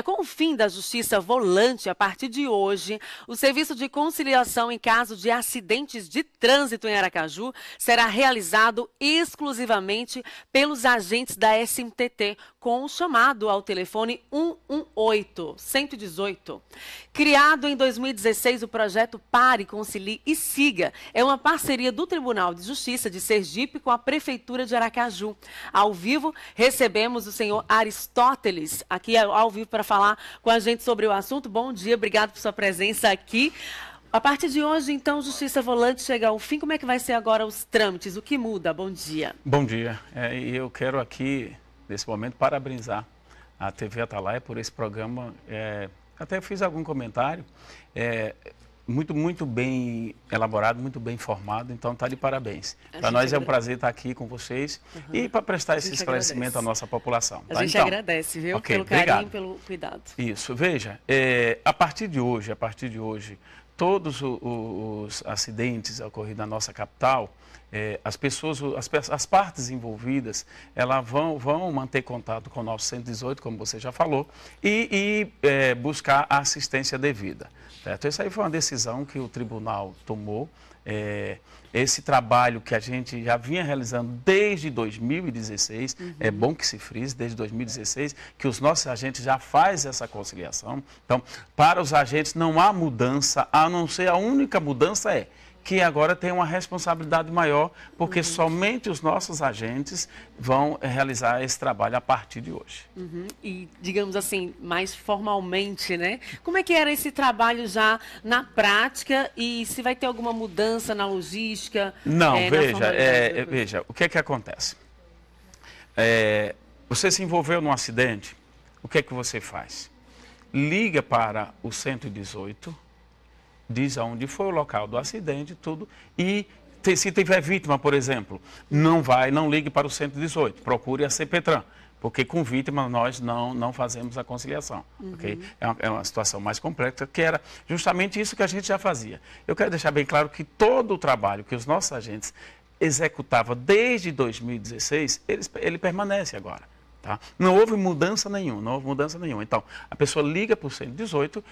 D'accord Com o fim da justiça volante, a partir de hoje, o serviço de conciliação em caso de acidentes de trânsito em Aracaju será realizado exclusivamente pelos agentes da SMTT, com o um chamado ao telefone 118 118. Criado em 2016, o projeto Pare, Concilie e Siga é uma parceria do Tribunal de Justiça de Sergipe com a Prefeitura de Aracaju. Ao vivo, recebemos o senhor Aristóteles, aqui ao vivo para falar falar com a gente sobre o assunto. Bom dia, obrigado por sua presença aqui. A partir de hoje, então, Justiça Volante chega ao fim. Como é que vai ser agora os trâmites? O que muda? Bom dia. Bom dia. É, eu quero aqui, nesse momento, parabenizar a TV Atalaia por esse programa. É, até fiz algum comentário. É, muito, muito bem elaborado, muito bem formado, então está de parabéns. Para nós agradece. é um prazer estar tá aqui com vocês uhum. e para prestar esse esclarecimento agradece. à nossa população. Tá? A gente então, agradece, viu? Okay, pelo obrigado. carinho, pelo cuidado. Isso, veja, é, a partir de hoje, a partir de hoje, todos os acidentes ocorridos na nossa capital, eh, as pessoas, as, partes envolvidas, elas vão, vão manter contato com o nosso 118, como você já falou, e, e eh, buscar a assistência devida. Certo? Essa aí foi uma decisão que o tribunal tomou é, esse trabalho que a gente já vinha realizando desde 2016, é uhum. é bom que se frise, desde 2016, que os nossos agentes já fazem essa conciliação. Então, para os agentes não há mudança, a não ser a única mudança é que agora tem uma responsabilidade maior, porque uhum. somente os nossos agentes vão realizar esse trabalho a partir de hoje. Uhum. E, digamos assim, mais formalmente, né? Como é que era esse trabalho já na prática e se vai ter alguma mudança na logística? Não, é, veja, é, é veja, o que é que acontece? É, você se envolveu num acidente, o que é que você faz? Liga para o 118 diz aonde foi o local do acidente, tudo, e se tiver vítima, por exemplo, não vai, não ligue para o 118, procure a CPTRAN, porque com vítima nós não, não fazemos a conciliação, uhum. ok? É uma, é uma, situação mais complexa, que era justamente isso que a gente já fazia. Eu quero deixar bem claro que todo o trabalho que os nossos agentes executavam desde 2016, ele, ele permanece agora. Tá? Não houve mudança nenhuma, não houve mudança nenhuma. Então, a pessoa liga para o 118,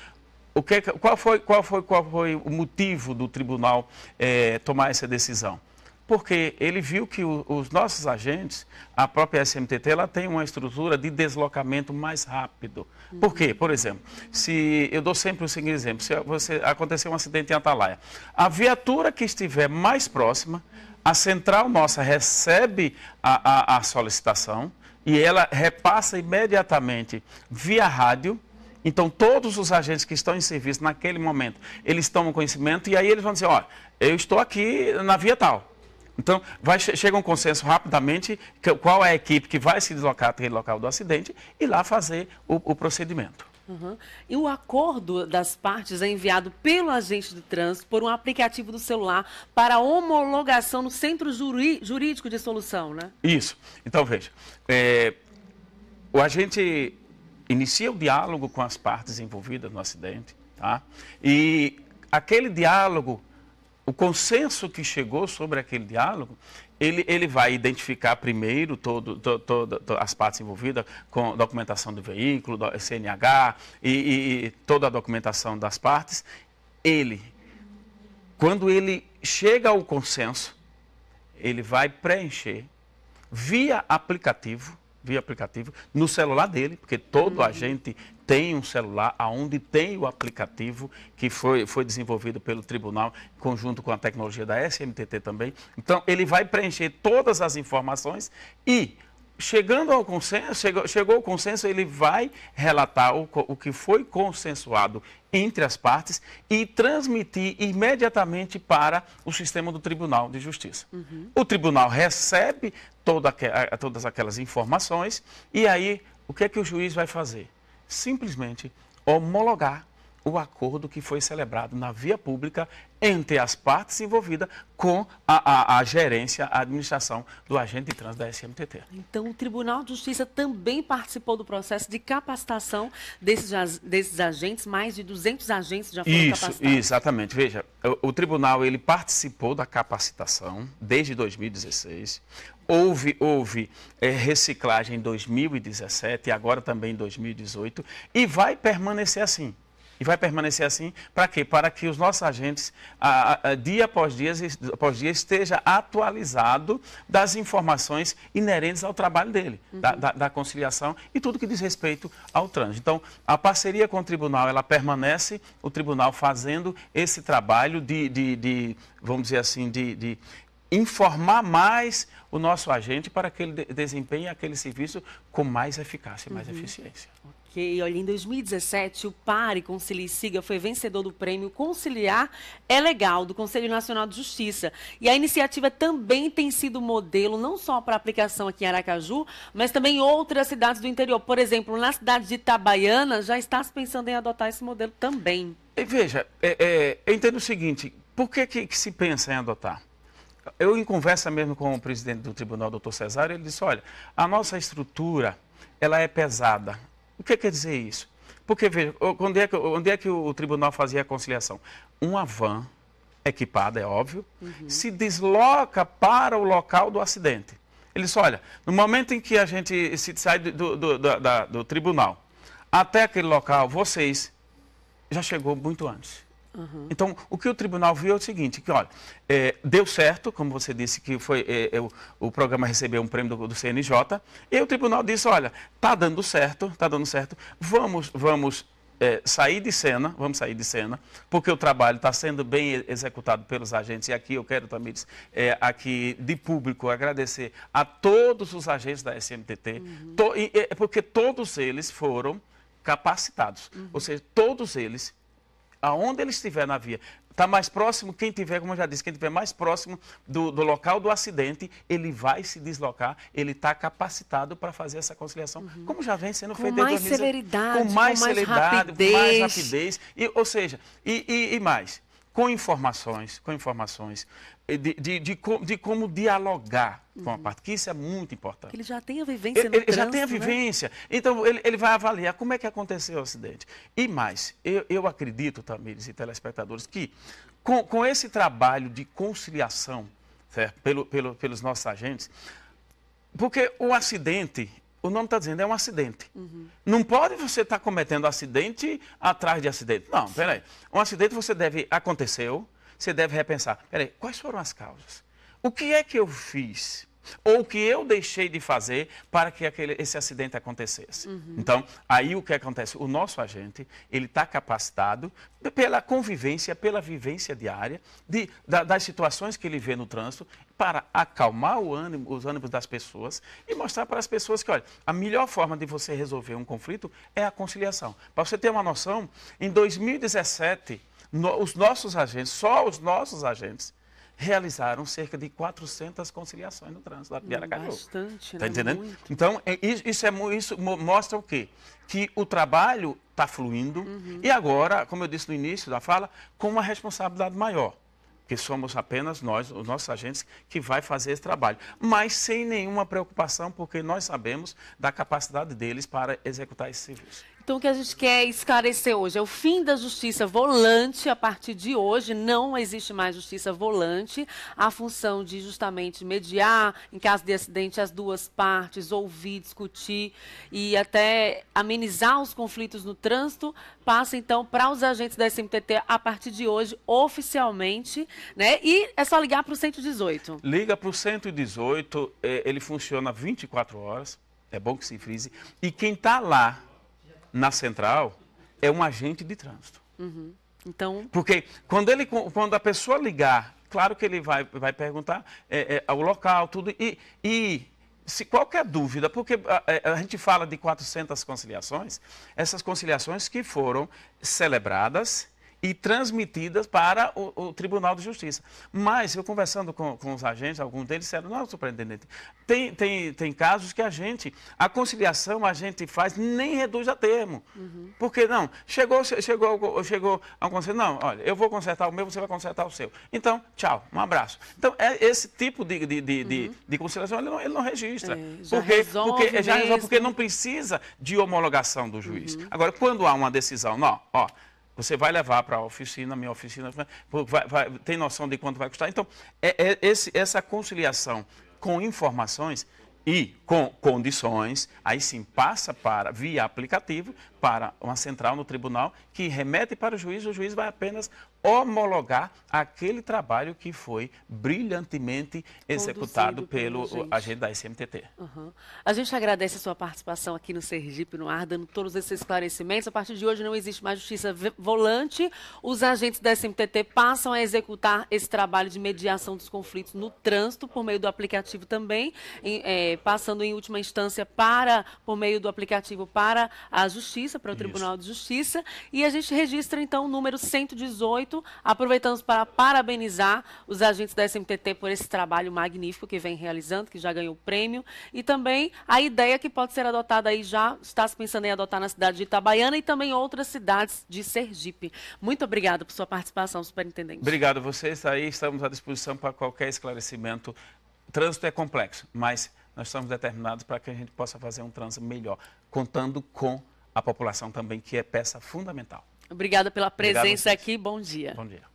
o é que, qual, foi, qual, foi, qual foi o motivo do tribunal eh, tomar essa decisão? Porque ele viu que o, os nossos agentes, a própria SMTT, ela tem uma estrutura de deslocamento mais rápido. Por quê? Por exemplo, se eu dou sempre o seguinte exemplo, se você, aconteceu um acidente em Atalaia, a viatura que estiver mais próxima, a central nossa recebe a, a, a solicitação e ela repassa imediatamente via rádio então, todos os agentes que estão em serviço naquele momento, eles tomam conhecimento e aí eles vão dizer, ó, eu estou aqui na via tal. Então, vai, chega um consenso rapidamente que, qual é a equipe que vai se deslocar até o local do acidente e lá fazer o, o procedimento. Uhum. E o acordo das partes é enviado pelo agente de trânsito por um aplicativo do celular para homologação no centro juri, jurídico de solução, né? Isso. Então, veja, é, o agente inicia o diálogo com as partes envolvidas no acidente, tá? E aquele diálogo, o consenso que chegou sobre aquele diálogo, ele, ele vai identificar primeiro todo, as partes envolvidas com documentação do veículo, do CNH e, e, e toda a documentação das partes. Ele, quando ele chega ao consenso, ele vai preencher via aplicativo via aplicativo, no celular dele, porque todo uhum. agente tem um celular aonde tem o aplicativo que foi, foi desenvolvido pelo tribunal, conjunto com a tecnologia da SMTT também. Então, ele vai preencher todas as informações e chegando ao consenso, chegou, chegou ao consenso, ele vai relatar o, o, que foi consensuado entre as partes e transmitir imediatamente para o sistema do Tribunal de Justiça. Uhum. O tribunal recebe toda aqu todas aquelas informações e aí o que é que o juiz vai fazer? Simplesmente homologar o acordo que foi celebrado na via pública entre as partes envolvidas com a, a, a, gerência, a administração do agente de trânsito da SMTT. Então, o Tribunal de Justiça também participou do processo de capacitação desses, desses agentes, mais de 200 agentes já foram Isso, capacitados. exatamente. Veja, o, o Tribunal ele participou da capacitação desde 2016, houve, houve é, reciclagem em 2017 e agora também em 2018, e vai permanecer assim. E vai permanecer assim para quê? Para que os nossos agentes, a, a, dia após dia, após dia, esteja atualizado das informações inerentes ao trabalho dele, uhum. da, da, da, conciliação e tudo que diz respeito ao trânsito. Então, a parceria com o tribunal, ela permanece, o tribunal fazendo esse trabalho de, de, de vamos dizer assim, de, de informar mais o nosso agente para que ele desempenhe aquele serviço com mais eficácia e mais uhum. eficiência olha, em 2017 o Pare Concilie Siga foi vencedor do prêmio Conciliar é Legal do Conselho Nacional de Justiça. E a iniciativa também tem sido modelo não só para aplicação aqui em Aracaju, mas também em outras cidades do interior. Por exemplo, na cidade de Itabaiana já está se pensando em adotar esse modelo também. E veja, é, é, eu entendo o seguinte, por que, que, que se pensa em adotar? Eu, em conversa mesmo com o presidente do tribunal, doutor Cesário, ele disse, olha, a nossa estrutura, ela é pesada, o que quer dizer isso? Porque, veja, onde é que, onde é que o tribunal fazia a conciliação? Uma van equipada, é óbvio, uhum. se desloca para o local do acidente. Ele disse, olha, no momento em que a gente se sai do, do, do, da, do tribunal até aquele local, vocês já chegou muito antes. Uhum. Então, o que o tribunal viu é o seguinte, que olha, é, deu certo, como você disse que foi é, é o, o, programa recebeu um prêmio do, do, CNJ, e o tribunal disse, olha, tá dando certo, tá dando certo, vamos, vamos é, sair de cena, vamos sair de cena, porque o trabalho está sendo bem executado pelos agentes. E aqui eu quero também, é, aqui de público, agradecer a todos os agentes da SMTT, uhum. to, e, é, porque todos eles foram capacitados, uhum. ou seja, todos eles aonde ele estiver na via, está mais próximo, quem tiver, como eu já disse, quem tiver mais próximo do, do local do acidente, ele vai se deslocar, ele está capacitado para fazer essa conciliação, uhum. como já vem sendo feito desde Com mais celeridade, com mais, celeridade, rapidez. Com mais rapidez e, ou seja, e, e, e mais, com informações, com informações, eh, de, de, de, de como dialogar uhum. com a uhum. parte, que isso é muito importante. Ele já tem a vivência ele, no Ele trânsito, já tem a né? vivência. Né? Então, ele, ele vai avaliar como é que aconteceu o acidente. E mais, eu, eu acredito, Tamires e telespectadores, que com, com esse trabalho de conciliação certo? Pelo, pelo, pelos nossos agentes, porque o acidente, o nome está dizendo, é um acidente. Uhum. Não pode você estar tá cometendo acidente atrás de acidente. Não, peraí. Um acidente você deve, aconteceu, você deve repensar. Peraí, quais foram as causas? O que é que eu fiz ou que eu deixei de fazer para que aquele, esse acidente acontecesse. Uhum. Então, aí o que acontece? O nosso agente, ele está capacitado pela convivência, pela vivência diária, de, da, das situações que ele vê no trânsito, para acalmar ânimo, os ânimos das pessoas e mostrar para as pessoas que, olha, a melhor forma de você resolver um conflito é a conciliação. Para você ter uma noção, em 2017, no, os nossos agentes, só os nossos agentes, realizaram cerca de 400 conciliações no trânsito de Aracaju. Bastante, tá né? Tá entendendo? Muito. Então, é, isso, é, isso mostra o quê? Que o trabalho está fluindo uhum. e agora, como eu disse no início da fala, com uma responsabilidade maior que somos apenas nós, os nossos agentes, que vai fazer esse trabalho, mas sem nenhuma preocupação, porque nós sabemos da capacidade deles para executar esse serviço. Então, o que a gente quer esclarecer hoje é o fim da justiça volante. A partir de hoje, não existe mais justiça volante. A função de justamente mediar, em caso de acidente, as duas partes, ouvir, discutir e até amenizar os conflitos no trânsito, passa então para os agentes da SMTT a partir de hoje, oficialmente. Né? E é só ligar para o 118. Liga para o 118, ele funciona 24 horas. É bom que se frise. E quem está lá na central é um agente de trânsito. Uhum. Então... Porque quando, ele, quando a pessoa ligar, claro que ele vai, vai perguntar é, é, local, tudo, e, e se qualquer dúvida, porque a, é, a, gente fala de 400 conciliações, essas conciliações que foram celebradas e transmitidas para o, o, Tribunal de Justiça. Mas, eu conversando com, com os agentes, alguns deles disseram, não, superintendente, tem, tem, tem casos que a gente, a conciliação a gente faz, nem reduz a termo. Uhum. Porque, não, chegou, chegou, chegou a um conselho, não, olha, eu vou consertar o meu, você vai consertar o seu. Então, tchau, um abraço. Então, é esse tipo de, de, de, uhum. de, de conciliação, ele não, ele não registra. É, já porque, resolve porque, já resolve, porque não precisa de homologação do juiz. Uhum. Agora, quando há uma decisão, não, ó, você vai levar para a oficina, minha oficina, vai, vai, tem noção de quanto vai custar. Então, é, é esse, essa conciliação com informações e com condições, aí sim passa para via aplicativo para uma central no tribunal que remete para o juiz, o juiz vai apenas homologar aquele trabalho que foi brilhantemente executado pelo, pelo agente da SMTT. Uhum. A gente agradece a sua participação aqui no Sergipe no ar, dando todos esses esclarecimentos. A partir de hoje não existe mais justiça volante. Os agentes da SMTT passam a executar esse trabalho de mediação dos conflitos no trânsito por meio do aplicativo também, em, é, passando em última instância para por meio do aplicativo para a justiça Justiça, para o Tribunal de Justiça. E a gente registra, então, o número 118. Aproveitamos para parabenizar os agentes da SMTT por esse trabalho magnífico que vem realizando, que já ganhou o prêmio. E também a ideia que pode ser adotada aí já, está se pensando em adotar na cidade de Itabaiana e também outras cidades de Sergipe. Muito obrigada por sua participação, superintendente. Obrigado a vocês. Aí estamos à disposição para qualquer esclarecimento. Trânsito é complexo, mas nós estamos determinados para que a gente possa fazer um trânsito melhor, contando com a população também, que é peça fundamental. Obrigada pela presença aqui. Bom dia. Bom dia.